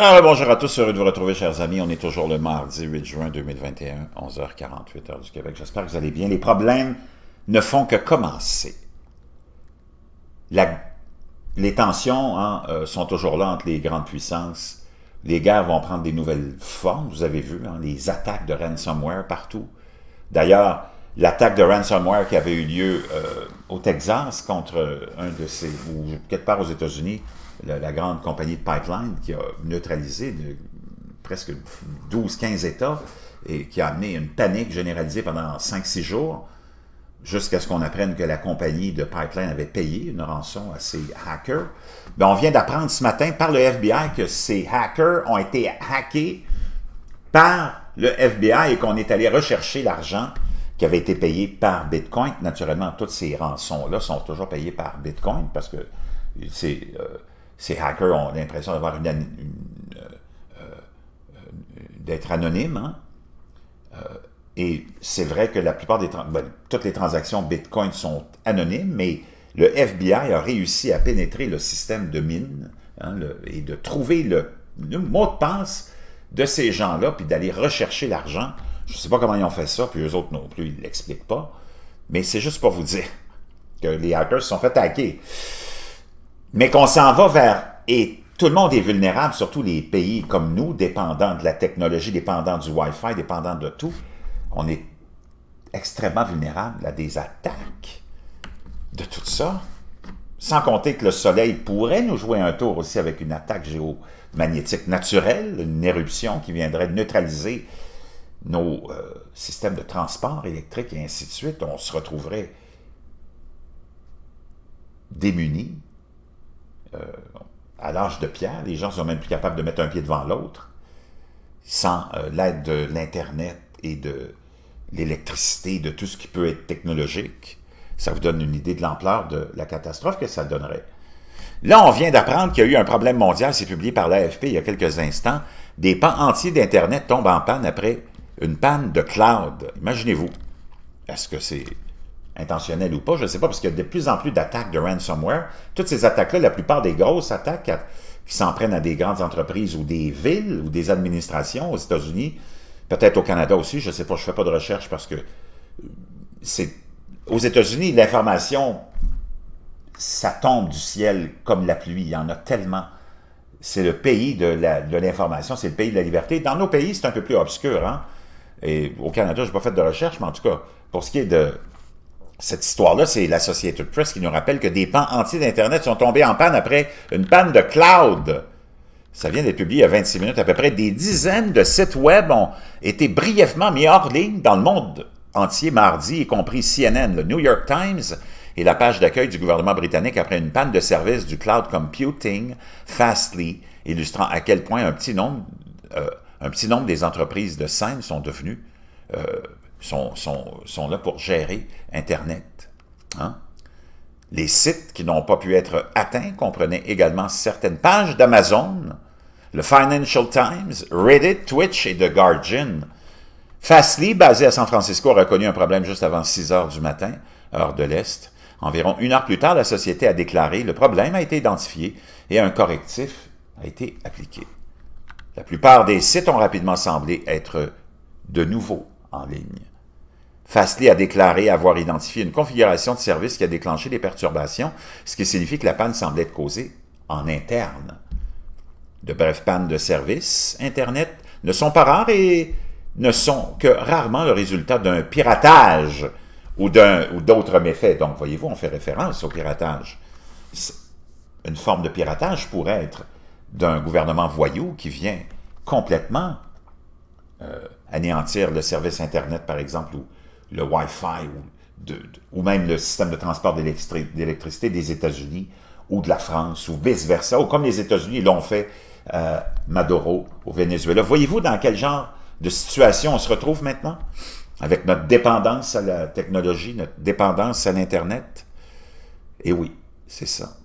Alors, bonjour à tous, heureux de vous retrouver, chers amis. On est toujours le mardi 8 juin 2021, 11h48 heure du Québec. J'espère que vous allez bien. Les problèmes ne font que commencer. La... les tensions hein, euh, sont toujours là entre les grandes puissances. Les guerres vont prendre des nouvelles formes, vous avez vu, hein, les attaques de ransomware partout. D'ailleurs, l'attaque de ransomware qui avait eu lieu euh, au Texas contre un de ces, ou quelque part aux États-Unis, la, grande compagnie de pipeline qui a neutralisé presque 12-15 États et qui a amené une panique généralisée pendant 5-6 jours jusqu'à ce qu'on apprenne que la compagnie de pipeline avait payé une rançon à ces hackers. Ben, on vient d'apprendre ce matin par le FBI que ces hackers ont été hackés par le FBI et qu'on est allé rechercher l'argent qui avait été payé par Bitcoin. Naturellement, toutes ces rançons-là sont toujours payées par Bitcoin parce que euh, ces, hackers ont l'impression d'avoir une, euh, euh, d'être anonymes. Hein. et c'est vrai que la plupart des ben, toutes les transactions Bitcoin sont anonymes, mais le FBI a réussi à pénétrer le système de mine hein, et de trouver le, le, mot de passe de ces gens-là, puis d'aller rechercher l'argent je ne sais pas comment ils ont fait ça, puis eux autres non plus, ils ne l'expliquent pas. Mais c'est juste pour vous dire que les hackers se sont fait hacker. Mais qu'on s'en va vers... Et tout le monde est vulnérable, surtout les pays comme nous, dépendants de la technologie, dépendants du Wi-Fi, dépendants de tout. On est extrêmement vulnérable à des attaques de tout ça. Sans compter que le soleil pourrait nous jouer un tour aussi avec une attaque géomagnétique naturelle, une éruption qui viendrait neutraliser nos euh, systèmes de transport électrique et ainsi de suite, on se retrouverait démunis. Euh, à l'âge de pierre, les gens sont même plus capables de mettre un pied devant l'autre sans euh, l'aide de l'Internet et de l'électricité, de tout ce qui peut être technologique. Ça vous donne une idée de l'ampleur de la catastrophe que ça donnerait. Là, on vient d'apprendre qu'il y a eu un problème mondial, c'est publié par l'AFP il y a quelques instants. Des pans entiers d'Internet tombent en panne après une panne de cloud. Imaginez-vous. Est-ce que c'est intentionnel ou pas, je ne sais pas, parce qu'il y a de plus en plus d'attaques de ransomware. Toutes ces attaques-là, la plupart des grosses attaques qui s'en prennent à des grandes entreprises ou des villes ou des administrations aux États-Unis, peut-être au Canada aussi, je ne sais pas, je ne fais pas de recherche parce que c'est... Aux États-Unis, l'information, ça tombe du ciel comme la pluie. Il y en a tellement. C'est le pays de l'information, c'est le pays de la liberté. Dans nos pays, c'est un peu plus obscur, hein? Et au Canada, j'ai pas fait de recherche, mais en tout cas, pour ce qui est de cette histoire-là, c'est l'Associated Press qui nous rappelle que des pans entiers d'Internet sont tombés en panne après une panne de cloud. Ça vient d'être publié il y a 26 minutes à peu près. Des dizaines de sites web ont été brièvement mis hors ligne dans le monde entier mardi, y compris CNN, le New York Times et la page d'accueil du gouvernement britannique après une panne de service du cloud computing Fastly, illustrant à quel point un petit nombre euh, un petit nombre des entreprises de scène sont devenues, euh, sont, sont, sont, là pour gérer Internet. Hein. Les sites qui n'ont pas pu être atteints comprenaient également certaines pages d'Amazon, le Financial Times, Reddit, Twitch et The Guardian. Fastly, basé à San Francisco, a reconnu un problème juste avant 6 heures du matin, heure de l'Est. Environ une heure plus tard, la société a déclaré le problème a été identifié et un correctif a été appliqué. La plupart des sites ont rapidement semblé être de nouveau en ligne. Fastly a déclaré avoir identifié une configuration de service qui a déclenché des perturbations, ce qui signifie que la panne semblait être causée en interne. De brefs pannes de service Internet ne sont pas rares et ne sont que rarement le résultat d'un piratage ou d'autres méfaits. Donc, voyez-vous, on fait référence au piratage. Une forme de piratage pourrait être d'un gouvernement voyou qui vient complètement euh, anéantir le service Internet, par exemple, ou le Wi-Fi, ou, même le système de transport d'électricité des États-Unis ou de la France, ou vice-versa, ou comme les États-Unis l'ont fait euh, Maduro au Venezuela. Voyez-vous dans quel genre de situation on se retrouve maintenant avec notre dépendance à la technologie, notre dépendance à l'Internet? Et eh oui, c'est ça.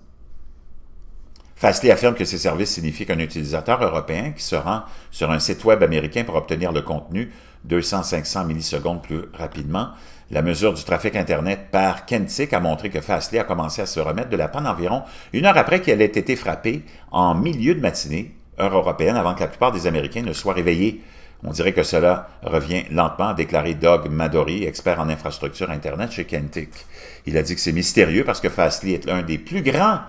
Fastly affirme que ces services signifient qu'un utilisateur européen qui se rend sur un site web américain pour obtenir le contenu 200-500 millisecondes plus rapidement. La mesure du trafic Internet par Kentik a montré que Fastly a commencé à se remettre de la panne environ une heure après qu'elle ait été frappée en milieu de matinée, heure européenne, avant que la plupart des Américains ne soient réveillés. On dirait que cela revient lentement, a déclaré Doug Madori, expert en infrastructure Internet chez Kentik. Il a dit que c'est mystérieux parce que Fastly est l'un des plus grands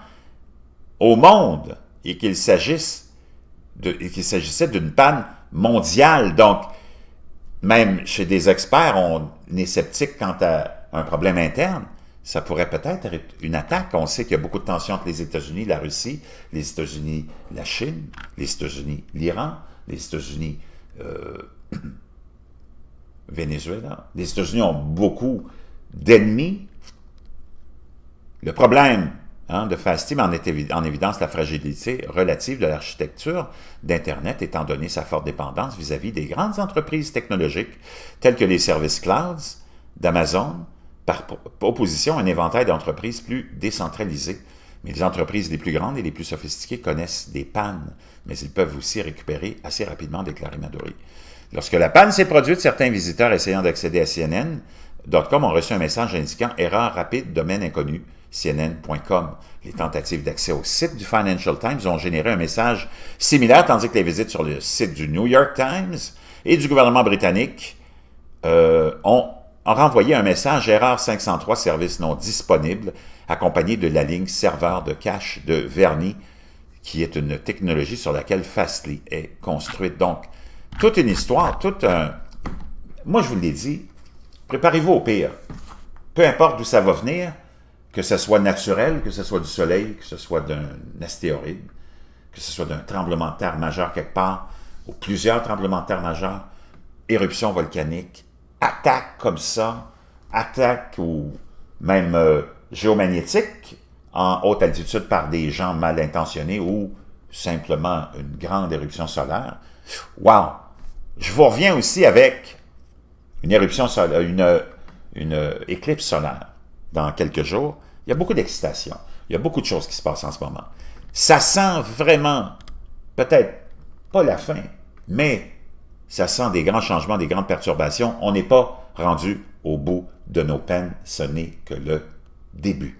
au monde et qu'il s'agisse qu'il s'agissait d'une panne mondiale. Donc, même chez des experts, on est sceptique quant à un problème interne. Ça pourrait peut-être être une attaque. On sait qu'il y a beaucoup de tensions entre les États-Unis, la Russie, les États-Unis, la Chine, les États-Unis, l'Iran, les États-Unis, euh, Venezuela. Les États-Unis ont beaucoup d'ennemis. Le problème Hein, de Fasti team en, évidence la fragilité relative de l'architecture d'Internet, étant donné sa forte dépendance vis-à-vis des grandes entreprises technologiques telles que les services clouds d'Amazon, par opposition à un éventail d'entreprises plus décentralisées. Mais les entreprises les plus grandes et les plus sophistiquées connaissent des pannes, mais ils peuvent aussi récupérer assez rapidement, déclaré Maduri. Lorsque la panne s'est produite, certains visiteurs essayant d'accéder à CNN.com ont reçu un message indiquant erreur rapide, domaine inconnu. CNN.com. Les tentatives d'accès au site du Financial Times ont généré un message similaire, tandis que les visites sur le site du New York Times et du gouvernement britannique euh, ont, renvoyé un message erreur 503 service non disponible, accompagné de la ligne serveur de cache de Verni, qui est une technologie sur laquelle Fastly est construite. Donc, toute une histoire, tout un... Moi, je vous l'ai dit, préparez-vous au pire. Peu importe d'où ça va venir, que ce soit naturel, que ce soit du soleil, que ce soit d'un astéroïde, que ce soit d'un tremblement de terre majeur quelque part, ou plusieurs tremblements de terre majeurs, éruption volcanique, attaque comme ça, attaque ou même euh, géomagnétique en haute altitude par des gens mal intentionnés ou simplement une grande éruption solaire. Waouh Je vous reviens aussi avec une éruption solaire, euh, une, une éclipse solaire dans quelques jours. Il y a beaucoup d'excitation. Il y a beaucoup de choses qui se passent en ce moment. Ça sent vraiment, peut-être pas la fin, mais ça sent des grands changements, des grandes perturbations. On n'est pas rendu au bout de nos peines. Ce n'est que le début.